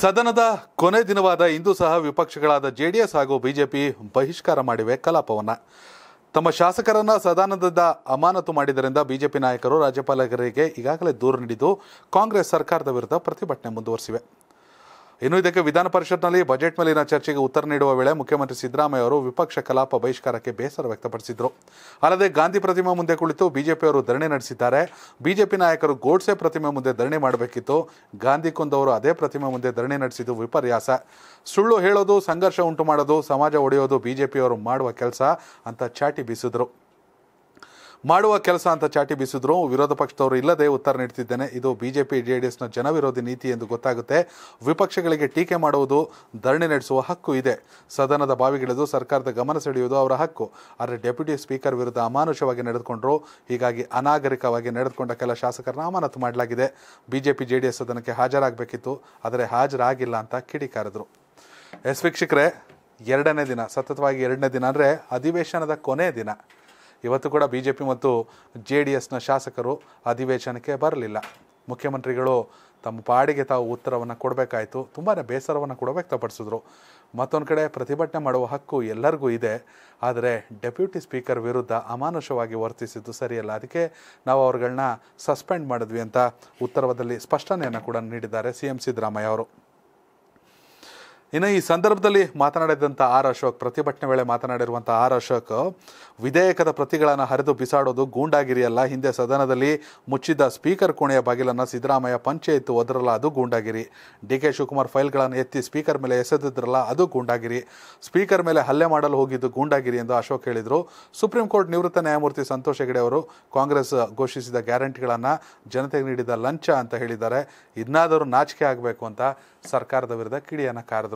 ಸದನದ ಕೊನೆ ದಿನವಾದ ಇಂದು ಸಹ ವಿಪಕ್ಷಗಳಾದ ಜೆಡಿಎಸ್ ಹಾಗೂ ಬಿಜೆಪಿ ಬಹಿಷ್ಕಾರ ಮಾಡಿವೆ ಕಲಾಪವನ್ನು ತಮ್ಮ ಶಾಸಕರನ್ನು ಸದನದ ಅಮಾನತು ಮಾಡಿದ್ದರಿಂದ ಬಿಜೆಪಿ ನಾಯಕರು ರಾಜ್ಯಪಾಲರಿಗೆ ಈಗಾಗಲೇ ದೂರು ನೀಡಿದ್ದು ಕಾಂಗ್ರೆಸ್ ಸರ್ಕಾರದ ವಿರುದ್ಧ ಪ್ರತಿಭಟನೆ ಮುಂದುವರಿಸಿವೆ ಇನ್ನು ಇದಕ್ಕೆ ವಿಧಾನ ಪರಿಷತ್ನಲ್ಲಿ ಬಜೆಟ್ ಮೇಲಿನ ಚರ್ಚೆಗೆ ಉತ್ತರ ನೀಡುವ ವೇಳೆ ಮುಖ್ಯಮಂತ್ರಿ ಸಿದ್ದರಾಮಯ್ಯ ಅವರು ವಿಪಕ್ಷ ಕಲಾಪ ಬಹಿಷ್ಕಾರಕ್ಕೆ ಬೇಸರ ವ್ಯಕ್ತಪಡಿಸಿದರು ಅಲ್ಲದೆ ಗಾಂಧಿ ಪ್ರತಿಮೆ ಮುಂದೆ ಕುಳಿತು ಬಿಜೆಪಿಯವರು ಧರಣಿ ನಡೆಸಿದ್ದಾರೆ ಬಿಜೆಪಿ ನಾಯಕರು ಗೋಡ್ಸೆ ಪ್ರತಿಮೆ ಮುಂದೆ ಧರಣಿ ಮಾಡಬೇಕಿತ್ತು ಗಾಂಧಿ ಕುಂದವರು ಅದೇ ಪ್ರತಿಮೆ ಮುಂದೆ ಧರಣಿ ನಡೆಸಿದ್ದು ವಿಪರ್ಯಾಸ ಸುಳ್ಳು ಹೇಳೋದು ಸಂಘರ್ಷ ಉಂಟು ಮಾಡೋದು ಸಮಾಜ ಒಡೆಯೋದು ಬಿಜೆಪಿಯವರು ಮಾಡುವ ಕೆಲಸ ಅಂತ ಚಾಟಿ ಬೀಸಿದರು ಮಾಡುವ ಕೆಲಸ ಅಂತ ಚಾಟಿ ಬೀಸಿದ್ರು ವಿರೋಧ ಪಕ್ಷದವರು ಇಲ್ಲದೆ ಉತ್ತರ ನೀಡ್ತಿದ್ದೇನೆ ಇದು ಬಿಜೆಪಿ ಜೆಡಿಎಸ್ನ ಜನವಿರೋಧಿ ನೀತಿ ಎಂದು ಗೊತ್ತಾಗುತ್ತೆ ವಿಪಕ್ಷಗಳಿಗೆ ಟೀಕೆ ಮಾಡುವುದು ಧರಣಿ ನಡೆಸುವ ಹಕ್ಕು ಇದೆ ಸದನದ ಬಾವಿಗಿಳಿದು ಸರ್ಕಾರದ ಗಮನ ಸೆಳೆಯುವುದು ಅವರ ಹಕ್ಕು ಆದರೆ ಡೆಪ್ಯೂಟಿ ಸ್ಪೀಕರ್ ವಿರುದ್ಧ ಅಮಾನುಷವಾಗಿ ನಡೆದುಕೊಂಡ್ರು ಹೀಗಾಗಿ ಅನಾಗರಿಕವಾಗಿ ನಡೆದುಕೊಂಡ ಕೆಲ ಶಾಸಕರನ್ನ ಅಮಾನತು ಮಾಡಲಾಗಿದೆ ಬಿಜೆಪಿ ಜೆಡಿಎಸ್ ಸದನಕ್ಕೆ ಹಾಜರಾಗಬೇಕಿತ್ತು ಆದರೆ ಹಾಜರಾಗಿಲ್ಲ ಅಂತ ಕಿಡಿಕಾರಿದ್ರು ಎಸ್ ವೀಕ್ಷಕರೇ ಎರಡನೇ ದಿನ ಸತತವಾಗಿ ಎರಡನೇ ದಿನ ಅಂದರೆ ಅಧಿವೇಶನದ ಕೊನೆಯ ದಿನ ಇವತ್ತು ಕೂಡ ಬಿ ಜೆ ಪಿ ಮತ್ತು ಜೆ ಡಿ ಎಸ್ನ ಶಾಸಕರು ಅಧಿವೇಶನಕ್ಕೆ ಬರಲಿಲ್ಲ ಮುಖ್ಯಮಂತ್ರಿಗಳು ತಮ್ಮ ಪಾಡಿಗೆ ತಾವು ಉತ್ತರವನ್ನು ಕೊಡಬೇಕಾಯಿತು ತುಂಬಾ ಬೇಸರವನ್ನು ಕೂಡ ವ್ಯಕ್ತಪಡಿಸಿದ್ರು ಮತ್ತೊಂದು ಕಡೆ ಪ್ರತಿಭಟನೆ ಮಾಡುವ ಹಕ್ಕು ಎಲ್ಲರಿಗೂ ಇದೆ ಆದರೆ ಡೆಪ್ಯೂಟಿ ಸ್ಪೀಕರ್ ವಿರುದ್ಧ ಅಮಾನುಷವಾಗಿ ವರ್ತಿಸಿದ್ದು ಸರಿಯಲ್ಲ ಅದಕ್ಕೆ ನಾವು ಅವರುಗಳನ್ನ ಸಸ್ಪೆಂಡ್ ಮಾಡಿದ್ವಿ ಅಂತ ಉತ್ತರವದಲ್ಲಿ ಸ್ಪಷ್ಟನೆಯನ್ನು ಕೂಡ ನೀಡಿದ್ದಾರೆ ಸಿ ಎಂ ಸಿದ್ದರಾಮಯ್ಯ ಅವರು ಇನ್ನು ಈ ಸಂದರ್ಭದಲ್ಲಿ ಮಾತನಾಡಿದಂಥ ಆರ್ ಅಶೋಕ್ ಪ್ರತಿಭಟನೆ ವೇಳೆ ಮಾತನಾಡಿರುವಂಥ ಆರ್ ಅಶೋಕ್ ವಿಧೇಯಕದ ಪ್ರತಿಗಳನ್ನು ಹರಿದು ಬಿಸಾಡೋದು ಗೂಂಡಾಗಿರಿಯಲ್ಲ ಹಿಂದೆ ಸದನದಲ್ಲಿ ಮುಚ್ಚಿದ್ದ ಸ್ಪೀಕರ್ ಕೋಣೆಯ ಬಾಗಿಲನ್ನು ಸಿದ್ದರಾಮಯ್ಯ ಪಂಚೆ ಎತ್ತು ಒದರಲ್ಲ ಅದು ಗೂಂಡಾಗಿರಿ ಡಿ ಕೆ ಶಿವಕುಮಾರ್ ಫೈಲ್ಗಳನ್ನು ಎತ್ತಿ ಸ್ಪೀಕರ್ ಮೇಲೆ ಎಸೆದಿದ್ರಲ್ಲ ಅದು ಗೂಂಡಾಗಿರಿ ಸ್ಪೀಕರ್ ಮೇಲೆ ಹಲ್ಲೆ ಮಾಡಲು ಹೋಗಿದ್ದು ಗೂಂಡಾಗಿರಿ ಎಂದು ಅಶೋಕ್ ಹೇಳಿದರು ಸುಪ್ರೀಂ ಕೋರ್ಟ್ ನಿವೃತ್ತ ನ್ಯಾಯಮೂರ್ತಿ ಸಂತೋಷ್ ಹೆಗಡೆ ಅವರು ಕಾಂಗ್ರೆಸ್ ಘೋಷಿಸಿದ ಗ್ಯಾರಂಟಿಗಳನ್ನು ಜನತೆಗೆ ನೀಡಿದ ಲಂಚ ಅಂತ ಹೇಳಿದ್ದಾರೆ ಇನ್ನಾದರೂ ನಾಚಿಕೆ ಆಗಬೇಕು ಅಂತ ಸರ್ಕಾರದ ವಿರುದ್ಧ ಕಿಡಿಯನ್ನು ಕಾರದರು